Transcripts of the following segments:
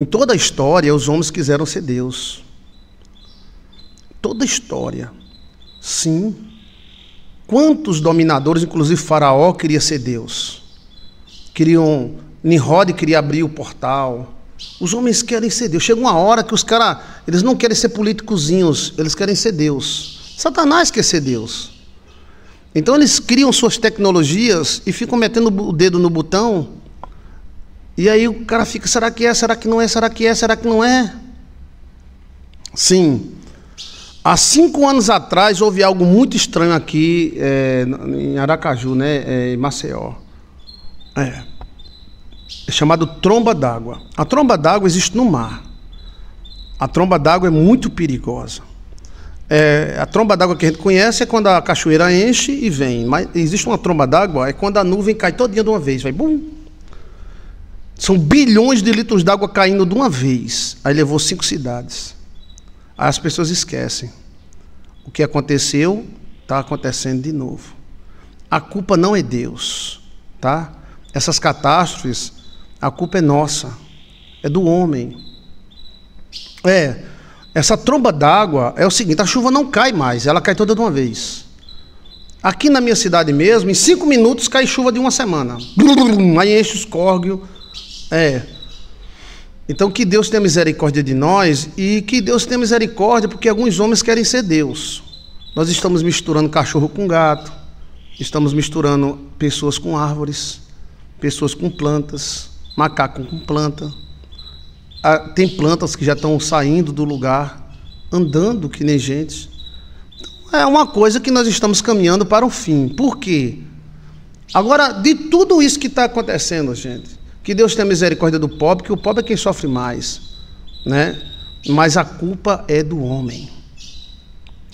Em toda a história, os homens quiseram ser Deus. Toda a história. Sim. Quantos dominadores, inclusive Faraó, queria ser Deus? Queriam. Nimrod queria abrir o portal. Os homens querem ser Deus. Chega uma hora que os caras. Eles não querem ser políticozinhos, eles querem ser Deus. Satanás quer ser Deus. Então eles criam suas tecnologias e ficam metendo o dedo no botão e aí o cara fica, será que é, será que não é, será que é, será que não é? Sim. Há cinco anos atrás houve algo muito estranho aqui é, em Aracaju, né, é, em Maceió. É. é chamado tromba d'água. A tromba d'água existe no mar. A tromba d'água é muito perigosa. É, a tromba d'água que a gente conhece é quando a cachoeira enche e vem. Mas existe uma tromba d'água, é quando a nuvem cai todinha de uma vez, vai bum, são bilhões de litros d'água caindo de uma vez. Aí levou cinco cidades. Aí as pessoas esquecem. O que aconteceu está acontecendo de novo. A culpa não é Deus, tá? Essas catástrofes, a culpa é nossa, é do homem. É, essa tromba d'água é o seguinte: a chuva não cai mais, ela cai toda de uma vez. Aqui na minha cidade mesmo, em cinco minutos cai chuva de uma semana. Aí enche os córgios. É. Então que Deus tenha misericórdia de nós e que Deus tenha misericórdia porque alguns homens querem ser Deus. Nós estamos misturando cachorro com gato, estamos misturando pessoas com árvores, pessoas com plantas, macaco com planta. Ah, tem plantas que já estão saindo do lugar, andando que nem gente. Então, é uma coisa que nós estamos caminhando para o fim. Por quê? Agora, de tudo isso que está acontecendo, gente, que Deus tenha misericórdia do pobre, que o pobre é quem sofre mais, né? Mas a culpa é do homem.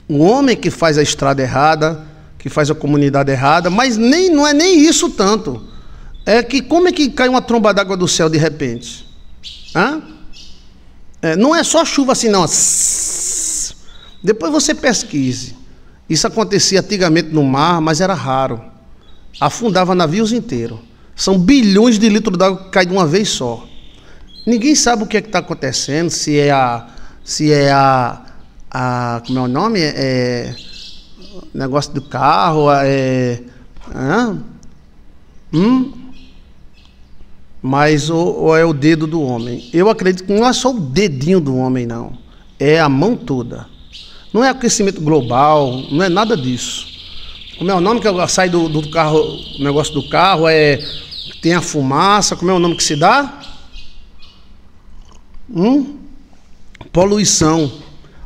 O homem que faz a estrada errada, que faz a comunidade errada, mas nem não é nem isso tanto. É que como é que cai uma tromba d'água do céu de repente? Hã? É, não é só chuva assim, não. Depois você pesquise. Isso acontecia antigamente no mar, mas era raro. Afundava navios inteiros. São bilhões de litros d'água que caem de uma vez só. Ninguém sabe o que é está acontecendo, se é a. Se é a, a. como é o nome? É, é negócio do carro, é. Hã? hum, mas ou, ou, é o dedo do homem. Eu acredito que não é só o dedinho do homem, não. É a mão toda. Não é aquecimento global, não é nada disso. Como é o nome que sai do, do carro, o negócio do carro, é tem a fumaça, como é o nome que se dá? Hum? Poluição.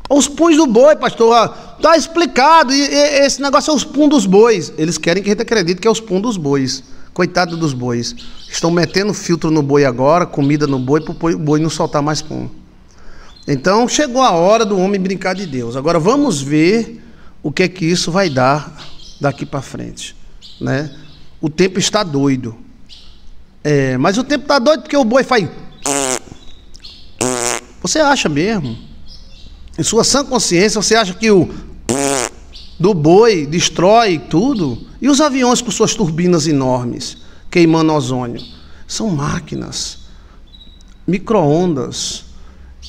Os punhos do boi, pastor, tá explicado. E, e, esse negócio é os punhos dos bois. Eles querem que a gente acredite que é os punhos dos bois. Coitado dos bois. Estão metendo filtro no boi agora, comida no boi, para o boi não soltar mais pum. Então chegou a hora do homem brincar de Deus. Agora vamos ver o que é que isso vai dar daqui para frente, né? O tempo está doido. É, mas o tempo tá doido porque o boi faz. Você acha mesmo? Em sua sã consciência, você acha que o do boi destrói tudo? E os aviões com suas turbinas enormes, queimando ozônio? São máquinas, microondas,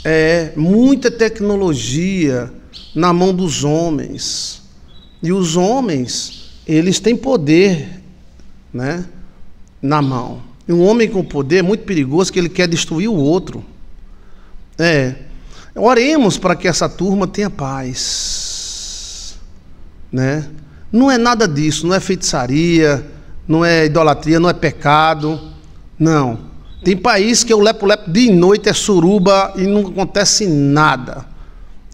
é, muita tecnologia na mão dos homens. E os homens, eles têm poder né, na mão um homem com poder é muito perigoso que ele quer destruir o outro. É. Oremos para que essa turma tenha paz. Né? Não é nada disso, não é feitiçaria, não é idolatria, não é pecado. Não. Tem país que o lepo-lepo de noite é suruba e não acontece nada.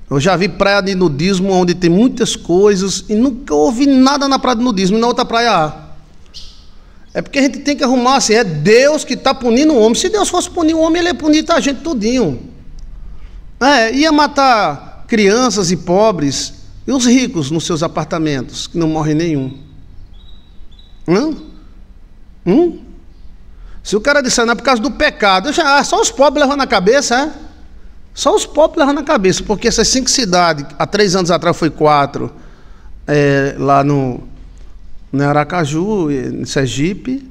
Eu já vi praia de nudismo onde tem muitas coisas e nunca houve nada na praia de nudismo. E na outra praia, ah, é porque a gente tem que arrumar assim, é Deus que está punindo o homem. Se Deus fosse punir o homem, ele ia punir a gente tudinho. É, ia matar crianças e pobres e os ricos nos seus apartamentos, que não morre nenhum. Hum? Hum? Se o cara disser, não é por causa do pecado, já, ah, só os pobres levam na cabeça, é? Só os pobres levam na cabeça, porque essas cinco cidades, há três anos atrás foi quatro, é, lá no, né, Aracaju, eh, Sergipe,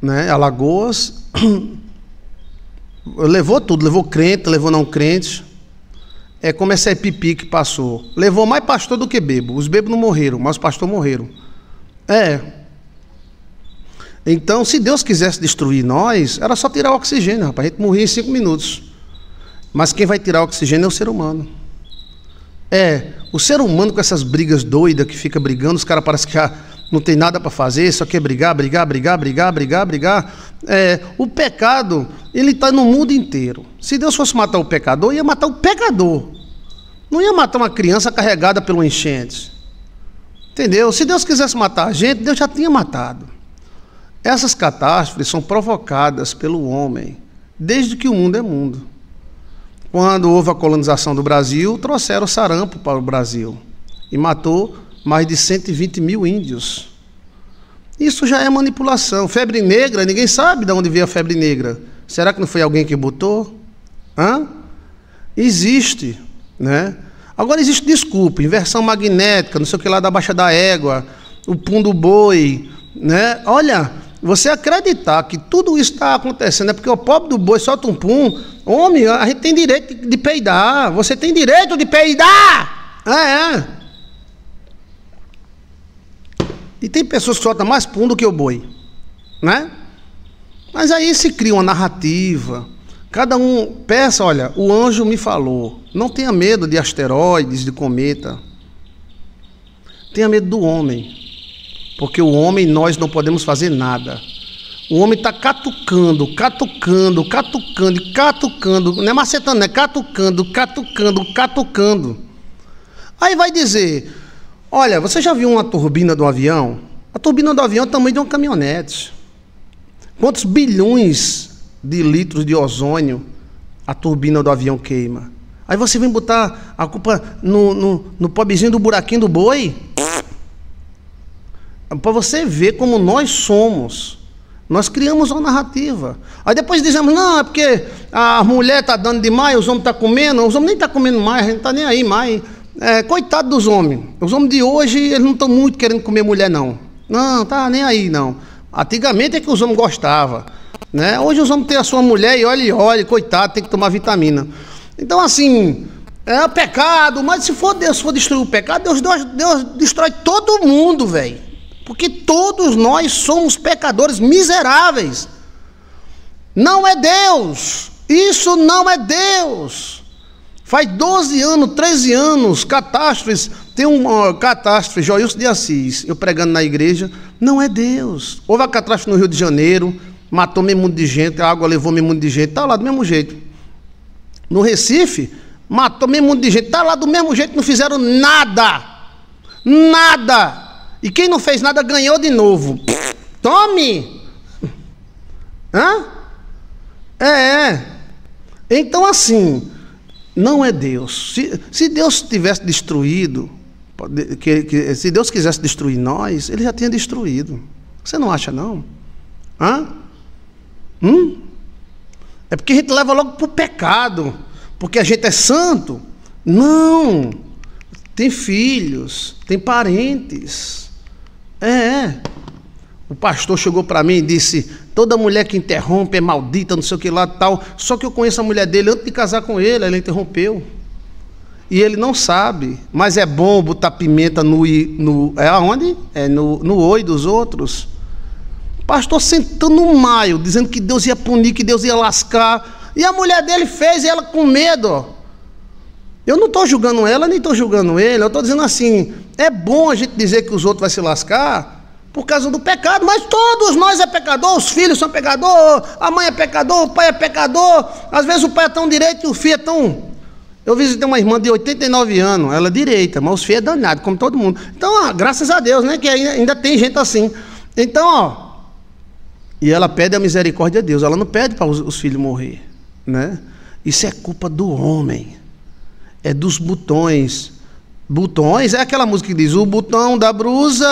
né, Alagoas. levou tudo, levou crente, levou não crente. É como essa pipi que passou. Levou mais pastor do que bebo. Os bebos não morreram, mas os pastores morreram. É. Então, se Deus quisesse destruir nós, era só tirar o oxigênio, rapaz. A gente morria em cinco minutos. Mas quem vai tirar o oxigênio é o ser humano. É, o ser humano com essas brigas doidas que fica brigando, os caras parecem que já não tem nada para fazer, só quer brigar, brigar, brigar, brigar, brigar, brigar. É, o pecado, ele está no mundo inteiro. Se Deus fosse matar o pecador, ia matar o pecador. Não ia matar uma criança carregada pelo enchente. Entendeu? Se Deus quisesse matar a gente, Deus já tinha matado. Essas catástrofes são provocadas pelo homem, desde que o mundo é mundo. Quando houve a colonização do Brasil, trouxeram sarampo para o Brasil e matou mais de 120 mil índios. Isso já é manipulação. Febre negra, ninguém sabe de onde veio a febre negra. Será que não foi alguém que botou? Hã? Existe, né? Agora existe desculpa, inversão magnética, não sei o que lá da baixa da égua, o pum do boi, né? Olha, você acreditar que tudo isso está acontecendo é porque o pobre do boi solta um pum, homem, a gente tem direito de peidar, você tem direito de peidar! Ah, é, é. E tem pessoas que soltam mais pum do que o boi, né? Mas aí se cria uma narrativa. Cada um peça, olha, o anjo me falou. Não tenha medo de asteroides, de cometa. Tenha medo do homem. Porque o homem nós não podemos fazer nada. O homem está catucando, catucando, catucando, catucando. Não é macetando, é catucando, catucando, catucando. Aí vai dizer, Olha, você já viu uma turbina do avião? A turbina do avião é o tamanho de uma caminhonete. Quantos bilhões de litros de ozônio a turbina do avião queima? Aí você vem botar a culpa no, no, no pobrezinho do buraquinho do boi? Para você ver como nós somos. Nós criamos uma narrativa. Aí depois dizemos, não, é porque a mulher está dando demais, os homens estão tá comendo, os homens nem estão tá comendo mais, a gente não está nem aí mais. É, coitado dos homens. Os homens de hoje, eles não estão muito querendo comer mulher, não. Não, tá nem aí, não. Antigamente é que os homens gostavam. Né? Hoje os homens têm a sua mulher e olha e olha, coitado, tem que tomar vitamina. Então, assim, é pecado, mas se for Deus se for destruir o pecado, Deus, Deus, Deus destrói todo mundo, velho. Porque todos nós somos pecadores miseráveis. Não é Deus. Isso não é Deus. Faz 12 anos, 13 anos, catástrofes. Tem uma catástrofe, Joilson de Assis, eu pregando na igreja. Não é Deus. Houve a catástrofe no Rio de Janeiro, matou meio mundo de gente, a água levou meio mundo de gente, está lá do mesmo jeito. No Recife, matou meio mundo de gente, está lá do mesmo jeito, não fizeram nada. Nada. E quem não fez nada ganhou de novo. Tome! Hã? É. é. Então assim, não é Deus. Se, se Deus tivesse destruído, que, que, se Deus quisesse destruir nós, ele já tinha destruído. Você não acha, não? Hã? Hum? É porque a gente leva logo para o pecado, porque a gente é santo. Não! Tem filhos, tem parentes. É. é. O pastor chegou para mim e disse: toda mulher que interrompe é maldita, não sei o que lá tal. Só que eu conheço a mulher dele antes de casar com ele, ela interrompeu. E ele não sabe, mas é bom botar pimenta no. no é aonde? É no, no oi dos outros. Pastor sentando no maio, dizendo que Deus ia punir, que Deus ia lascar. E a mulher dele fez, e ela com medo. Eu não estou julgando ela, nem estou julgando ele. Eu estou dizendo assim: é bom a gente dizer que os outros vão se lascar, por causa do pecado, mas todos nós é pecador, os filhos são pecador, a mãe é pecador, o pai é pecador, às vezes o pai é tão direito e o filho é tão. Eu visitei uma irmã de 89 anos, ela é direita, mas os filhos é danado, como todo mundo. Então, ó, ah, graças a Deus, né? Que ainda, tem gente assim. Então, ó. E ela pede a misericórdia de Deus, ela não pede para os, os filhos morrer, né? Isso é culpa do homem, é dos botões, Botões? É aquela música que diz o botão da brusa,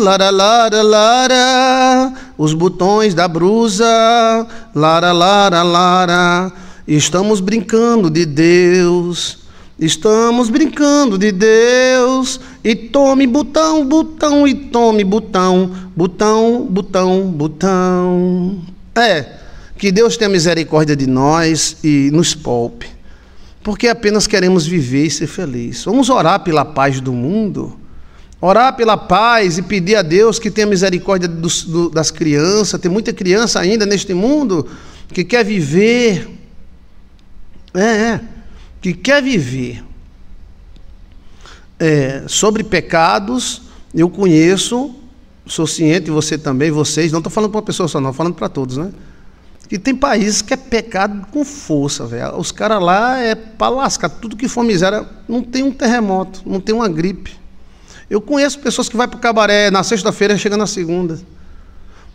lara, lara, lara. Os botões da brusa, lara, lara, lara. Estamos brincando de Deus. Estamos brincando de Deus. E tome botão, botão, e tome botão, botão, botão, botão. É, que Deus tenha misericórdia de nós e nos poupe porque apenas queremos viver e ser feliz. Vamos orar pela paz do mundo, orar pela paz e pedir a Deus que tenha misericórdia dos, do, das crianças. Tem muita criança ainda neste mundo que quer viver, é, é que quer viver é, sobre pecados. Eu conheço, sou ciente, você também, vocês. Não estou falando para uma pessoa só, não, falando para todos, né? E tem países que é pecado com força, velho. Os caras lá é para lascar. Tudo que for miséria, não tem um terremoto, não tem uma gripe. Eu conheço pessoas que vai para o cabaré na sexta-feira e chega na segunda.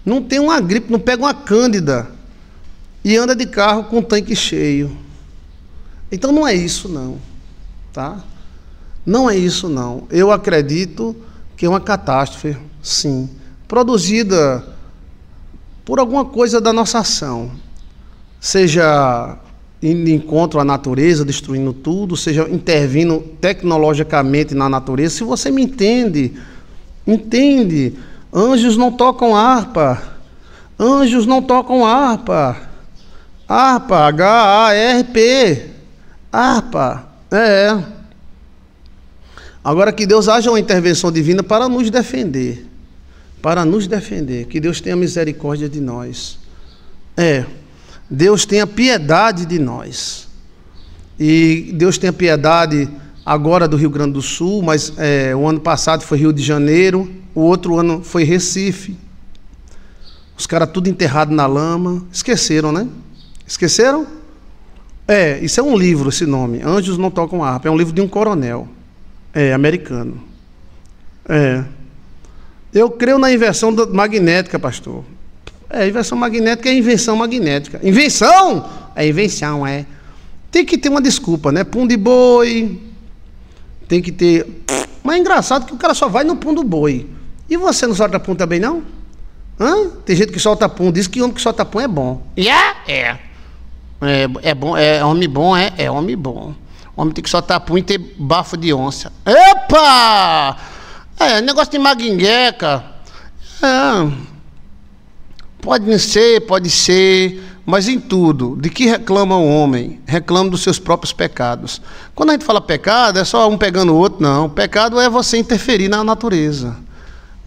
Não tem uma gripe, não pega uma cândida. E anda de carro com o tanque cheio. Então não é isso, não. Tá? Não é isso, não. Eu acredito que é uma catástrofe, sim. Produzida por alguma coisa da nossa ação, seja indo encontro à natureza, destruindo tudo, seja intervindo tecnologicamente na natureza. Se você me entende, entende, anjos não tocam harpa, anjos não tocam harpa, harpa, H-A-R-P, harpa, é. Agora que Deus haja uma intervenção divina para nos defender para nos defender. Que Deus tenha misericórdia de nós. É, Deus tenha piedade de nós. E Deus tenha piedade agora do Rio Grande do Sul, mas é, o ano passado foi Rio de Janeiro, o outro ano foi Recife. Os caras tudo enterrado na lama. Esqueceram, né? Esqueceram? É, isso é um livro, esse nome. Anjos Não Tocam Harpa. É um livro de um coronel é, americano. É, eu creio na inversão magnética, pastor. É, inversão magnética é invenção magnética. Invenção? É invenção, é. Tem que ter uma desculpa, né? Pum de boi. Tem que ter. Mas é engraçado que o cara só vai no pum do boi. E você não solta pum também, não? Hã? Tem gente que solta pum, diz que homem que solta pum é bom. Yeah? É? é. É, é bom, é homem bom, é, é homem bom. Homem tem que soltar pum e ter bafo de onça. Epa! É, negócio de maguingueca. É, pode ser, pode ser, mas em tudo. De que reclama o homem? Reclama dos seus próprios pecados. Quando a gente fala pecado, é só um pegando o outro, não. O pecado é você interferir na natureza.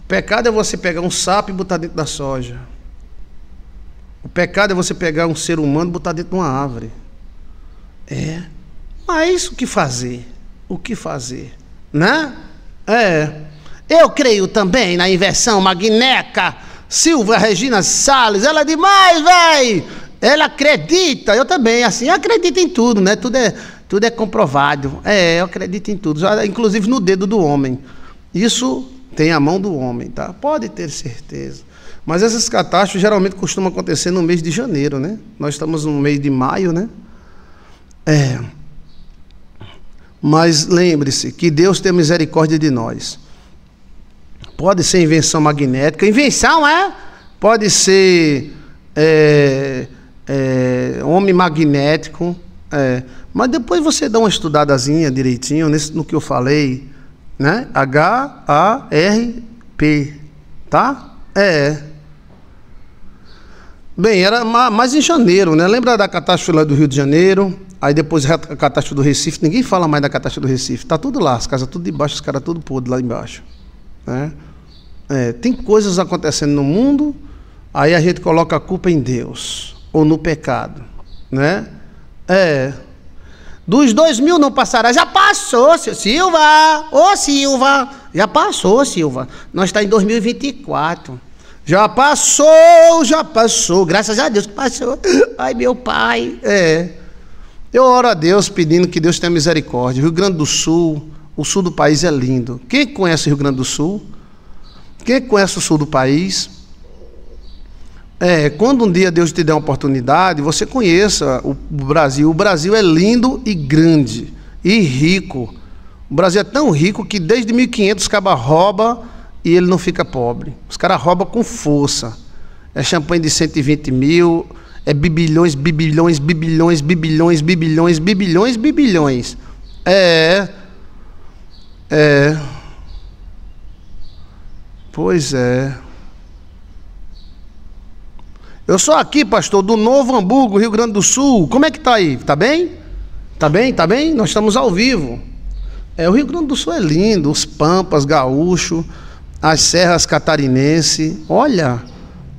O pecado é você pegar um sapo e botar dentro da soja. O pecado é você pegar um ser humano e botar dentro de uma árvore. É. Mas o que fazer? O que fazer? Né? É. Eu creio também na inversão magneca. Silva Regina Salles, ela é demais, véi! Ela acredita, eu também, assim, eu acredito em tudo, né? Tudo é, tudo é comprovado. É, eu acredito em tudo, inclusive no dedo do homem. Isso tem a mão do homem, tá? Pode ter certeza. Mas essas catástrofes geralmente costumam acontecer no mês de janeiro, né? Nós estamos no mês de maio, né? É. Mas lembre-se que Deus tem misericórdia de nós. Pode ser invenção magnética. Invenção é? Pode ser é, é, homem magnético. É. Mas depois você dá uma estudadazinha direitinho nesse, no que eu falei. Né? H-A-R-P. Tá? É. Bem, era mais em janeiro, né? Lembra da catástrofe lá do Rio de Janeiro? Aí depois a catástrofe do Recife. Ninguém fala mais da catástrofe do Recife. Tá tudo lá, as casas tudo debaixo, os caras tudo podre lá embaixo. Né? É, tem coisas acontecendo no mundo, aí a gente coloca a culpa em Deus ou no pecado, né? É. Dos dois mil não passará. Já passou, seu Silva! Ô Silva! Já passou, Silva. Nós está em 2024. Já passou, já passou. Graças a Deus que passou. Ai, meu pai. É. Eu oro a Deus pedindo que Deus tenha misericórdia. Rio Grande do Sul, o sul do país é lindo. Quem conhece o Rio Grande do Sul? Quem conhece o sul do país? É, quando um dia Deus te der uma oportunidade, você conheça o Brasil. O Brasil é lindo e grande e rico. O Brasil é tão rico que desde 1500 os caras roubam e ele não fica pobre. Os caras roubam com força. É champanhe de 120 mil, é bibilhões, bibilhões, bibilhões, bibilhões, bibilhões, bibilhões, bibilhões. É. É. Pois é. Eu sou aqui, pastor, do Novo Hamburgo, Rio Grande do Sul. Como é que está aí? Tá bem? Tá bem? Tá bem? Nós estamos ao vivo. É, o Rio Grande do Sul é lindo, os pampas, gaúcho, as serras catarinense. Olha,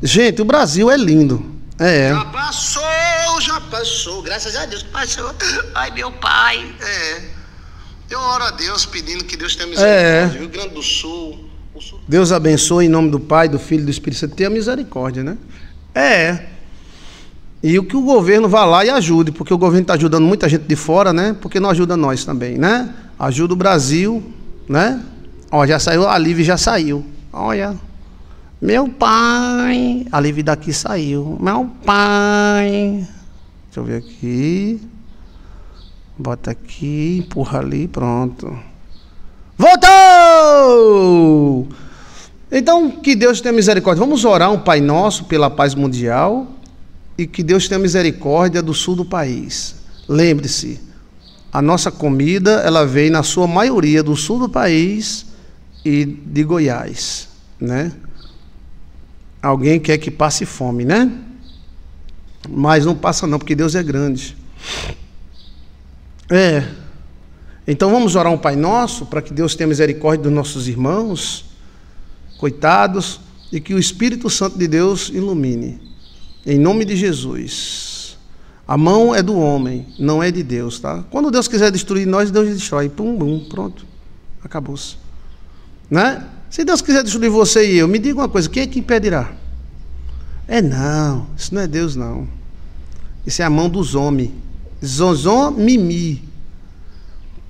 gente, o Brasil é lindo. É. Já passou, já passou, graças a Deus passou. Ai, meu pai. É. Eu oro a Deus pedindo que Deus tenha é. misericórdia. É. Rio Grande do Sul, Deus abençoe em nome do Pai, do Filho e do Espírito Santo. Tenha misericórdia, né? É. E o que o governo vá lá e ajude, porque o governo está ajudando muita gente de fora, né? Porque não ajuda nós também, né? Ajuda o Brasil, né? Ó, já saiu, a Live já saiu. Olha. Meu pai. A Live daqui saiu. Meu pai. Deixa eu ver aqui. Bota aqui, empurra ali, pronto. Voltou! Então, que Deus tenha misericórdia. Vamos orar um Pai Nosso pela paz mundial e que Deus tenha misericórdia do sul do país. Lembre-se, a nossa comida, ela vem na sua maioria do sul do país e de Goiás, né? Alguém quer que passe fome, né? Mas não passa não, porque Deus é grande. É, então vamos orar um Pai Nosso para que Deus tenha misericórdia dos nossos irmãos, coitados, e que o Espírito Santo de Deus ilumine. Em nome de Jesus. A mão é do homem, não é de Deus, tá? Quando Deus quiser destruir nós, Deus destrói. Pum, pum, pronto. Acabou-se. Né? Se Deus quiser destruir você e eu, me diga uma coisa: quem é que impedirá? É não, isso não é Deus, não. Isso é a mão dos homens. Zonzon mimi.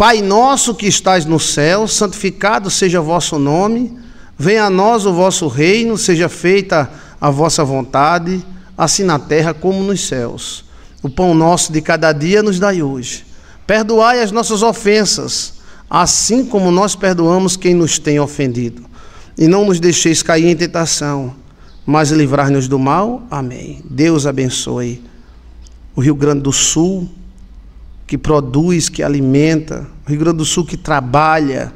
Pai nosso que estás no céu, santificado seja vosso nome, venha a nós o vosso reino, seja feita a vossa vontade, assim na terra como nos céus. O pão nosso de cada dia nos dai hoje. Perdoai as nossas ofensas, assim como nós perdoamos quem nos tem ofendido. E não nos deixeis cair em tentação, mas livrai-nos do mal. Amém. Deus abençoe o Rio Grande do Sul que produz, que alimenta, Rio Grande do Sul que trabalha.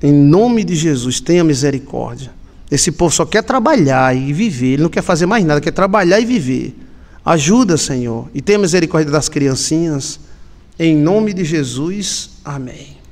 Em nome de Jesus, tenha misericórdia. Esse povo só quer trabalhar e viver, ele não quer fazer mais nada, quer trabalhar e viver. Ajuda, Senhor, e tenha misericórdia das criancinhas. Em nome de Jesus, amém.